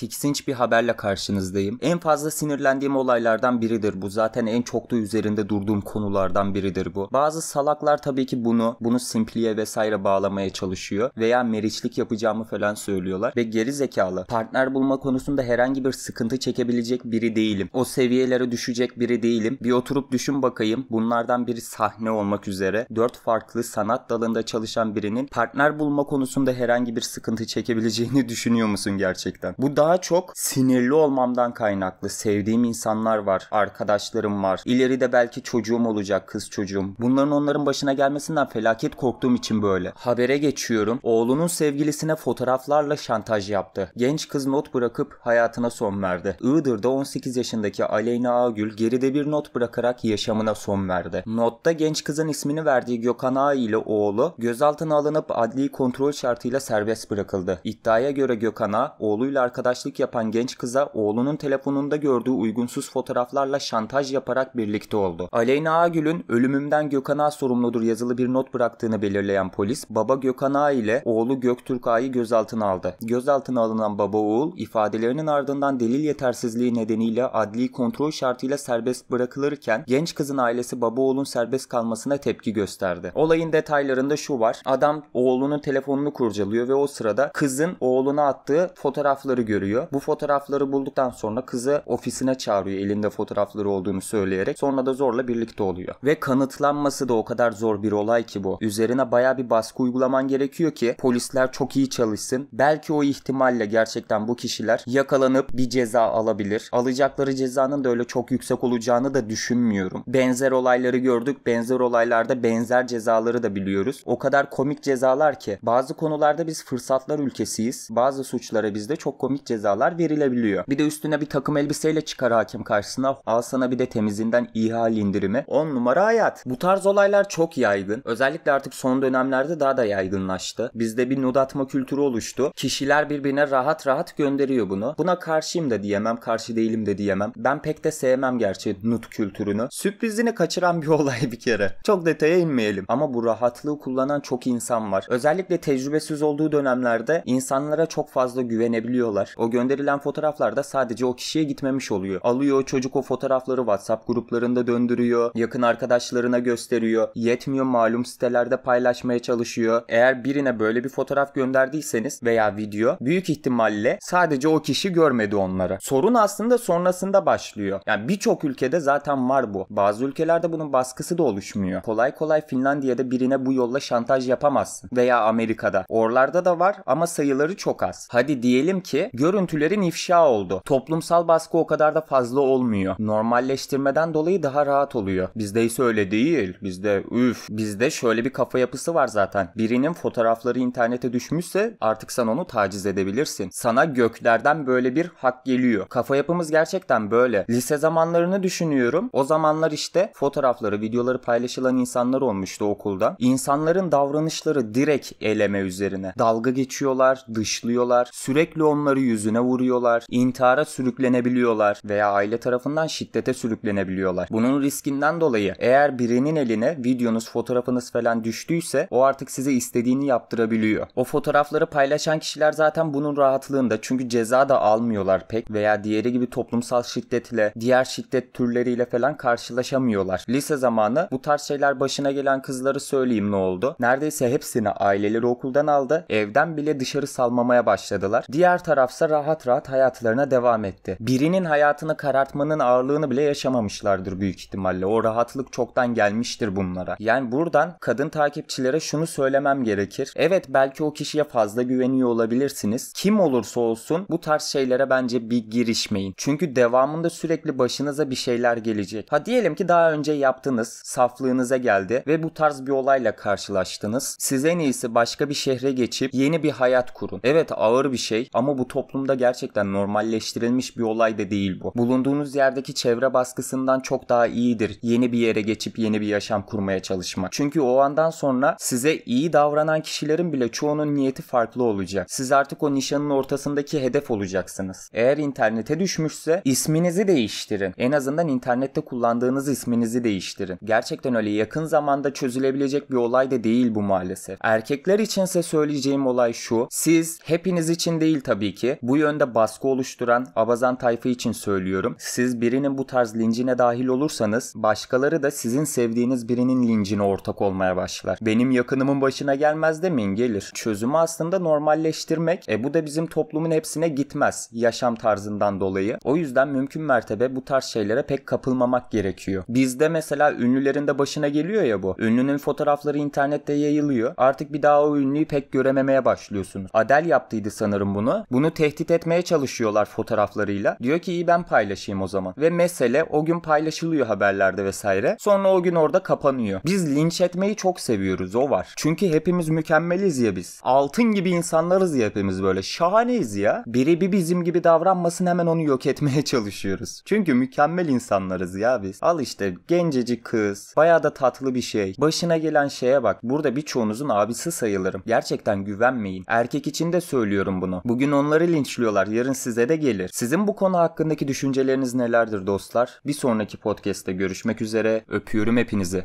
tiksinç bir haberle karşınızdayım. En fazla sinirlendiğim olaylardan biridir bu. Zaten en çok da üzerinde durduğum konulardan biridir bu. Bazı salaklar tabii ki bunu, bunu simpliye vesaire bağlamaya çalışıyor veya meriçlik yapacağımı falan söylüyorlar ve geri zekalı. Partner bulma konusunda herhangi bir sıkıntı çekebilecek biri değilim. O seviyelere düşecek biri değilim. Bir oturup düşün bakayım. Bunlardan biri sahne olmak üzere. Dört farklı sanat dalında çalışan birinin partner bulma konusunda herhangi bir sıkıntı çekebileceğini düşünüyor musun gerçekten? Bu daha daha çok sinirli olmamdan kaynaklı. Sevdiğim insanlar var, arkadaşlarım var. İleride belki çocuğum olacak, kız çocuğum. Bunların onların başına gelmesinden felaket korktuğum için böyle. Habere geçiyorum. Oğlunun sevgilisine fotoğraflarla şantaj yaptı. Genç kız not bırakıp hayatına son verdi. Iğdır'da 18 yaşındaki Aleyna Ağgül geride bir not bırakarak yaşamına son verdi. Notta genç kızın ismini verdiği Gökhan Ağa ile oğlu gözaltına alınıp adli kontrol şartıyla serbest bırakıldı. İddiaya göre Gökhan Ağa oğluyla arkadaş arkadaşlık yapan genç kıza oğlunun telefonunda gördüğü uygunsuz fotoğraflarla şantaj yaparak birlikte oldu. Aleyna Agül'ün ölümümden Gökhan Ağa sorumludur yazılı bir not bıraktığını belirleyen polis baba Gökhan Ağa ile oğlu Göktürk Ağa'yı gözaltına aldı. Gözaltına alınan baba oğul ifadelerinin ardından delil yetersizliği nedeniyle adli kontrol şartıyla serbest bırakılırken genç kızın ailesi baba oğlun serbest kalmasına tepki gösterdi. Olayın detaylarında şu var. Adam oğlunun telefonunu kurcalıyor ve o sırada kızın oğluna attığı fotoğrafları görüyor görüyor. Bu fotoğrafları bulduktan sonra kızı ofisine çağırıyor elinde fotoğrafları olduğunu söyleyerek. Sonra da zorla birlikte oluyor. Ve kanıtlanması da o kadar zor bir olay ki bu. Üzerine baya bir baskı uygulaman gerekiyor ki polisler çok iyi çalışsın. Belki o ihtimalle gerçekten bu kişiler yakalanıp bir ceza alabilir. Alacakları cezanın da öyle çok yüksek olacağını da düşünmüyorum. Benzer olayları gördük. Benzer olaylarda benzer cezaları da biliyoruz. O kadar komik cezalar ki bazı konularda biz fırsatlar ülkesiyiz. Bazı suçlara bizde çok komik cezalar verilebiliyor. Bir de üstüne bir takım elbiseyle çıkar hakim karşısına. Al sana bir de temizinden iyi indirimi. 10 numara hayat. Bu tarz olaylar çok yaygın. Özellikle artık son dönemlerde daha da yaygınlaştı. Bizde bir nudatma kültürü oluştu. Kişiler birbirine rahat rahat gönderiyor bunu. Buna karşıyım da diyemem, karşı değilim de diyemem. Ben pek de sevmem gerçi nut kültürünü. Sürprizini kaçıran bir olay bir kere. Çok detaya inmeyelim. Ama bu rahatlığı kullanan çok insan var. Özellikle tecrübesiz olduğu dönemlerde insanlara çok fazla güvenebiliyorlar. O gönderilen fotoğraflar da sadece o kişiye gitmemiş oluyor. Alıyor çocuk o fotoğrafları WhatsApp gruplarında döndürüyor. Yakın arkadaşlarına gösteriyor. Yetmiyor malum sitelerde paylaşmaya çalışıyor. Eğer birine böyle bir fotoğraf gönderdiyseniz veya video büyük ihtimalle sadece o kişi görmedi onları. Sorun aslında sonrasında başlıyor. Yani birçok ülkede zaten var bu. Bazı ülkelerde bunun baskısı da oluşmuyor. Kolay kolay Finlandiya'da birine bu yolla şantaj yapamazsın. Veya Amerika'da. Oralarda da var ama sayıları çok az. Hadi diyelim ki gö. Görüntülerin ifşa oldu. Toplumsal baskı o kadar da fazla olmuyor. Normalleştirmeden dolayı daha rahat oluyor. Bizde ise öyle değil. Bizde üf. Bizde şöyle bir kafa yapısı var zaten. Birinin fotoğrafları internete düşmüşse artık sen onu taciz edebilirsin. Sana göklerden böyle bir hak geliyor. Kafa yapımız gerçekten böyle. Lise zamanlarını düşünüyorum. O zamanlar işte fotoğrafları, videoları paylaşılan insanlar olmuştu okulda. İnsanların davranışları direkt eleme üzerine. Dalga geçiyorlar, dışlıyorlar. Sürekli onları yüz yüzüne vuruyorlar, intihara sürüklenebiliyorlar veya aile tarafından şiddete sürüklenebiliyorlar. Bunun riskinden dolayı eğer birinin eline videonuz, fotoğrafınız falan düştüyse o artık size istediğini yaptırabiliyor. O fotoğrafları paylaşan kişiler zaten bunun rahatlığında çünkü ceza da almıyorlar pek veya diğeri gibi toplumsal şiddetle, diğer şiddet türleriyle falan karşılaşamıyorlar. Lise zamanı bu tarz şeyler başına gelen kızları söyleyeyim ne oldu. Neredeyse hepsini aileleri okuldan aldı, evden bile dışarı salmamaya başladılar. Diğer tarafsa rahat rahat hayatlarına devam etti. Birinin hayatını karartmanın ağırlığını bile yaşamamışlardır büyük ihtimalle. O rahatlık çoktan gelmiştir bunlara. Yani buradan kadın takipçilere şunu söylemem gerekir. Evet belki o kişiye fazla güveniyor olabilirsiniz. Kim olursa olsun bu tarz şeylere bence bir girişmeyin. Çünkü devamında sürekli başınıza bir şeyler gelecek. Ha diyelim ki daha önce yaptınız, saflığınıza geldi ve bu tarz bir olayla karşılaştınız. Size en iyisi başka bir şehre geçip yeni bir hayat kurun. Evet ağır bir şey ama bu toplum toplumda gerçekten normalleştirilmiş bir olay da değil bu. Bulunduğunuz yerdeki çevre baskısından çok daha iyidir yeni bir yere geçip yeni bir yaşam kurmaya çalışmak. Çünkü o andan sonra size iyi davranan kişilerin bile çoğunun niyeti farklı olacak. Siz artık o nişanın ortasındaki hedef olacaksınız. Eğer internete düşmüşse isminizi değiştirin. En azından internette kullandığınız isminizi değiştirin. Gerçekten öyle yakın zamanda çözülebilecek bir olay da değil bu maalesef. Erkekler içinse söyleyeceğim olay şu. Siz hepiniz için değil tabii ki. Bu bu yönde baskı oluşturan Abazan tayfı için söylüyorum. Siz birinin bu tarz lincine dahil olursanız başkaları da sizin sevdiğiniz birinin lincine ortak olmaya başlar. Benim yakınımın başına gelmez demeyin gelir. Çözümü aslında normalleştirmek. E bu da bizim toplumun hepsine gitmez yaşam tarzından dolayı. O yüzden mümkün mertebe bu tarz şeylere pek kapılmamak gerekiyor. Bizde mesela ünlülerin de başına geliyor ya bu. Ünlünün fotoğrafları internette yayılıyor. Artık bir daha o ünlüyü pek görememeye başlıyorsunuz. Adel yaptıydı sanırım bunu. Bunu tehdit tehdit etmeye çalışıyorlar fotoğraflarıyla. Diyor ki iyi ben paylaşayım o zaman. Ve mesele o gün paylaşılıyor haberlerde vesaire. Sonra o gün orada kapanıyor. Biz linç etmeyi çok seviyoruz o var. Çünkü hepimiz mükemmeliz ya biz. Altın gibi insanlarız ya hepimiz böyle. Şahaneyiz ya. Biri bir bizim gibi davranmasın hemen onu yok etmeye çalışıyoruz. Çünkü mükemmel insanlarız ya biz. Al işte gencecik kız. Baya da tatlı bir şey. Başına gelen şeye bak. Burada birçoğunuzun abisi sayılırım. Gerçekten güvenmeyin. Erkek için de söylüyorum bunu. Bugün onları linç linçliyorlar. Yarın size de gelir. Sizin bu konu hakkındaki düşünceleriniz nelerdir dostlar? Bir sonraki podcast'te görüşmek üzere. Öpüyorum hepinizi.